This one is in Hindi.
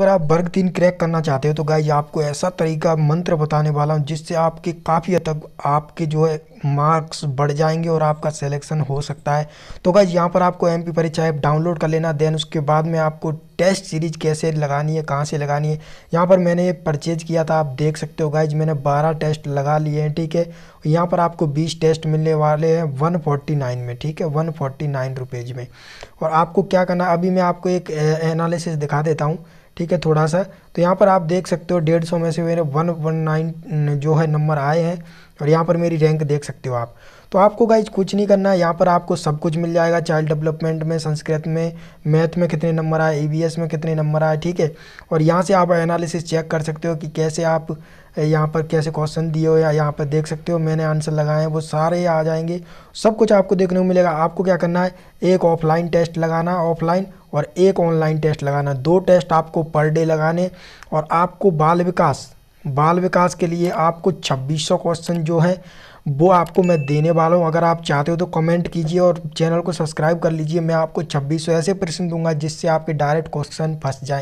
पर आप वर्ग तीन क्रैक करना चाहते हो तो गाइज आपको ऐसा तरीका मंत्र बताने वाला हूँ जिससे आपके काफ़ी हद तक आपके जो है मार्क्स बढ़ जाएंगे और आपका सिलेक्शन हो सकता है तो गाइज यहाँ पर आपको एम पी परीक्षा ऐप डाउनलोड कर लेना देन उसके बाद में आपको टेस्ट सीरीज कैसे लगानी है कहाँ से लगानी है यहाँ पर मैंने ये परचेज किया था आप देख सकते हो गाइज मैंने बारह टेस्ट लगा लिए हैं ठीक है यहाँ पर आपको बीस टेस्ट मिलने वाले हैं नाइन में ठीक है नाइन रुपीज़ में और आपको क्या करना अभी मैं आपको एक एनालिसिस दिखा देता हूँ ठीक है थोड़ा सा तो यहाँ पर आप देख सकते हो डेढ़ सौ में से मेरे वन वन नाइन जो है नंबर आए हैं और यहाँ पर मेरी रैंक देख सकते हो आप तो आपको गाइज कुछ नहीं करना है यहाँ पर आपको सब कुछ मिल जाएगा चाइल्ड डेवलपमेंट में संस्कृत में मैथ में कितने नंबर आए ई में कितने नंबर आए ठीक है और यहाँ से आप एनालिसिस चेक कर सकते हो कि कैसे आप यहाँ पर कैसे क्वेश्चन दिए हो या यहाँ पर देख सकते हो मैंने आंसर लगाए हैं वो सारे आ जाएंगे सब कुछ आपको देखने को मिलेगा आपको क्या करना है एक ऑफलाइन टेस्ट लगाना ऑफलाइन और एक ऑनलाइन टेस्ट लगाना दो टेस्ट आपको पर डे लगाने और आपको बाल विकास बाल विकास के लिए आपको 2600 क्वेश्चन जो है वो आपको मैं देने वाला हूँ अगर आप चाहते हो तो कमेंट कीजिए और चैनल को सब्सक्राइब कर लीजिए मैं आपको 2600 ऐसे प्रश्न दूंगा जिससे आपके डायरेक्ट क्वेश्चन फंस जाएंगे